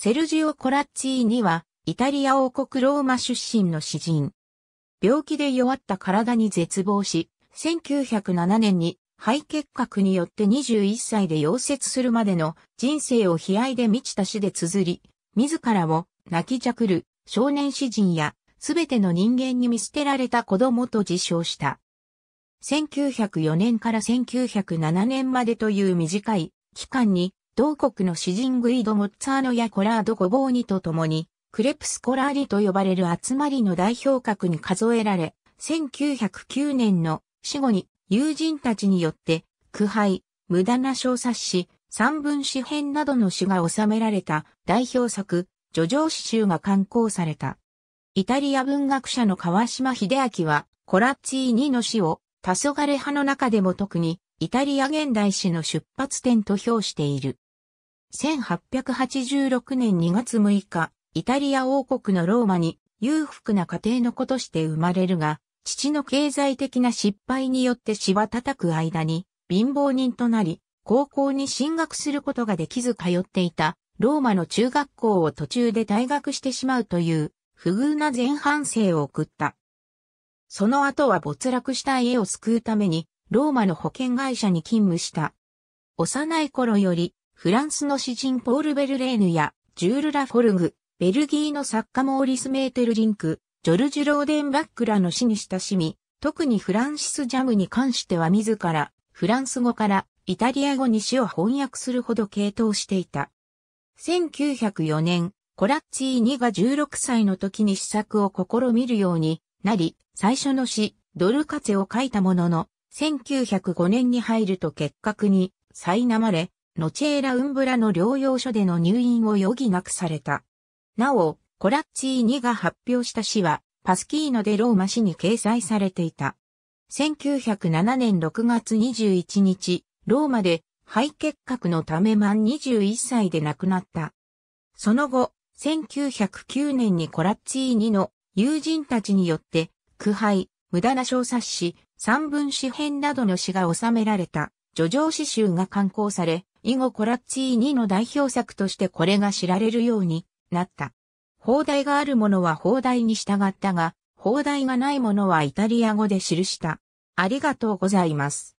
セルジオ・コラッチーニは、イタリア王国ローマ出身の詩人。病気で弱った体に絶望し、1907年に肺結核によって21歳で溶接するまでの人生を悲哀で満ちた詩で綴り、自らを泣きじゃくる少年詩人やすべての人間に見捨てられた子供と自称した。1904年から1907年までという短い期間に同国の詩人グイド・モッツァーノやコラード・ゴボーニと共に、クレプスコラーリと呼ばれる集まりの代表格に数えられ、1909年の死後に友人たちによって、苦杯、無駄な小冊子、三文詩編などの詩が収められた代表作、叙情詩集が刊行された。イタリア文学者の川島秀明は、コラッツィーニの詩を、黄昏派の中でも特に、イタリア現代詩の出発点と評している。1886年2月6日、イタリア王国のローマに裕福な家庭の子として生まれるが、父の経済的な失敗によって死は叩く間に貧乏人となり、高校に進学することができず通っていたローマの中学校を途中で退学してしまうという不遇な前半生を送った。その後は没落した家を救うためにローマの保険会社に勤務した。幼い頃よりフランスの詩人ポール・ベルレーヌや、ジュール・ラ・フォルグ、ベルギーの作家モーリス・メーテル・リンク、ジョルジュ・ローデンバックらの詩に親しみ、特にフランシス・ジャムに関しては自ら、フランス語からイタリア語に詩を翻訳するほど傾倒していた。1904年、コラッツィーニが16歳の時に試作を試みるようになり、最初の詩、ドルカツェを書いたものの、1905年に入ると結核に苛まれ、ノチェーラ・ウンブラの療養所での入院を余儀なくされた。なお、コラッチーニが発表した詩は、パスキーノでローマ詩に掲載されていた。1907年6月21日、ローマで肺結核のため満21歳で亡くなった。その後、1909年にコラッチーニの友人たちによって、苦杯、無駄な小冊子、三文詩編などの詩が収められた、叙情詩集が刊行され、以後コラッチーニの代表作としてこれが知られるようになった。放題があるものは放題に従ったが、放題がないものはイタリア語で記した。ありがとうございます。